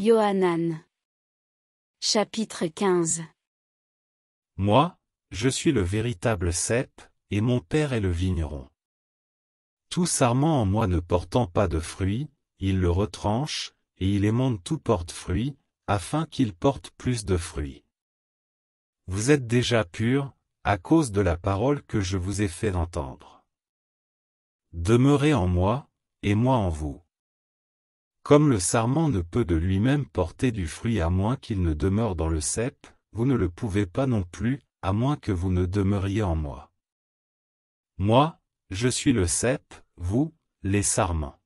Yohanan. Chapitre 15 Moi, je suis le véritable cep, et mon père est le vigneron. Tout sarment en moi ne portant pas de fruits, il le retranche, et il émonde tout porte-fruit, afin qu'il porte plus de fruits. Vous êtes déjà purs, à cause de la parole que je vous ai fait entendre. Demeurez en moi, et moi en vous. Comme le sarment ne peut de lui-même porter du fruit à moins qu'il ne demeure dans le cep, vous ne le pouvez pas non plus, à moins que vous ne demeuriez en moi. Moi, je suis le cep, vous, les sarments.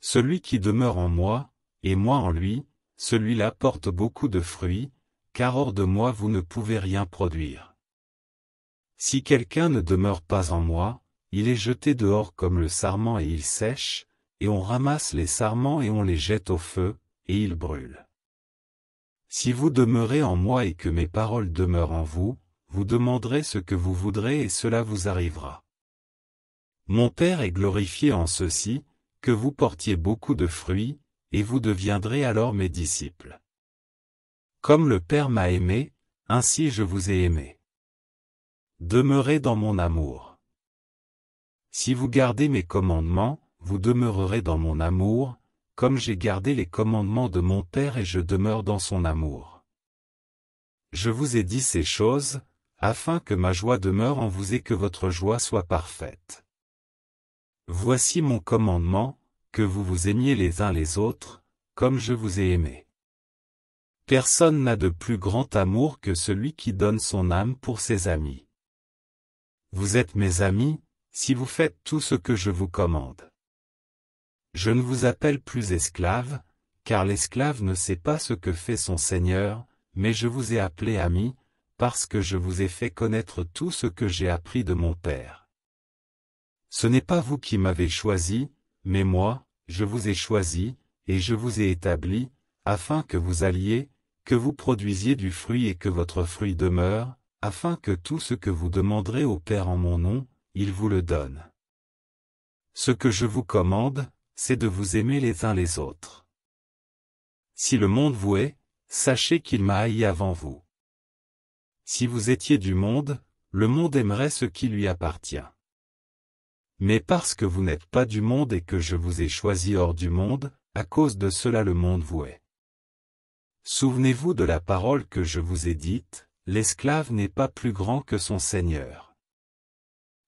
Celui qui demeure en moi, et moi en lui, celui-là porte beaucoup de fruits, car hors de moi vous ne pouvez rien produire. Si quelqu'un ne demeure pas en moi, il est jeté dehors comme le sarment et il sèche, et on ramasse les sarments et on les jette au feu, et ils brûlent. Si vous demeurez en moi et que mes paroles demeurent en vous, vous demanderez ce que vous voudrez et cela vous arrivera. Mon Père est glorifié en ceci, que vous portiez beaucoup de fruits, et vous deviendrez alors mes disciples. Comme le Père m'a aimé, ainsi je vous ai aimé. Demeurez dans mon amour. Si vous gardez mes commandements, vous demeurerez dans mon amour, comme j'ai gardé les commandements de mon Père et je demeure dans son amour. Je vous ai dit ces choses, afin que ma joie demeure en vous et que votre joie soit parfaite. Voici mon commandement, que vous vous aimiez les uns les autres, comme je vous ai aimé. Personne n'a de plus grand amour que celui qui donne son âme pour ses amis. Vous êtes mes amis, si vous faites tout ce que je vous commande. Je ne vous appelle plus esclave, car l'esclave ne sait pas ce que fait son Seigneur, mais je vous ai appelé ami, parce que je vous ai fait connaître tout ce que j'ai appris de mon Père. Ce n'est pas vous qui m'avez choisi, mais moi, je vous ai choisi, et je vous ai établi, afin que vous alliez, que vous produisiez du fruit et que votre fruit demeure, afin que tout ce que vous demanderez au Père en mon nom, il vous le donne. Ce que je vous commande, c'est de vous aimer les uns les autres. Si le monde vous hait, sachez qu'il m'a haï avant vous. Si vous étiez du monde, le monde aimerait ce qui lui appartient. Mais parce que vous n'êtes pas du monde et que je vous ai choisi hors du monde, à cause de cela le monde vous hait. Souvenez-vous de la parole que je vous ai dite, l'esclave n'est pas plus grand que son Seigneur.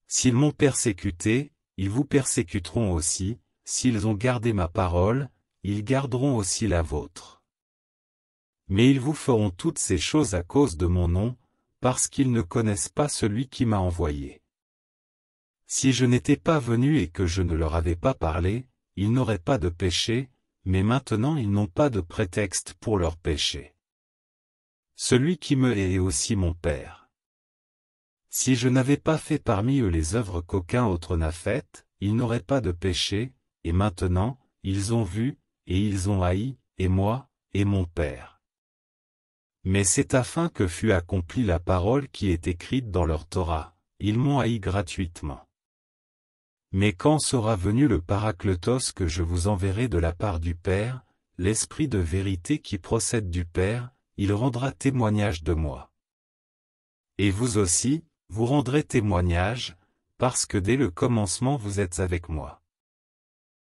S'ils m'ont persécuté, ils vous persécuteront aussi, S'ils ont gardé ma parole, ils garderont aussi la vôtre. Mais ils vous feront toutes ces choses à cause de mon nom, parce qu'ils ne connaissent pas celui qui m'a envoyé. Si je n'étais pas venu et que je ne leur avais pas parlé, ils n'auraient pas de péché, mais maintenant ils n'ont pas de prétexte pour leur péché. Celui qui me hait est aussi mon Père. Si je n'avais pas fait parmi eux les œuvres qu'aucun autre n'a faites, ils n'auraient pas de péché, et maintenant, ils ont vu, et ils ont haï, et moi, et mon Père. Mais c'est afin que fût accomplie la parole qui est écrite dans leur Torah, ils m'ont haï gratuitement. Mais quand sera venu le Paracletos que je vous enverrai de la part du Père, l'Esprit de vérité qui procède du Père, il rendra témoignage de moi. Et vous aussi, vous rendrez témoignage, parce que dès le commencement vous êtes avec moi.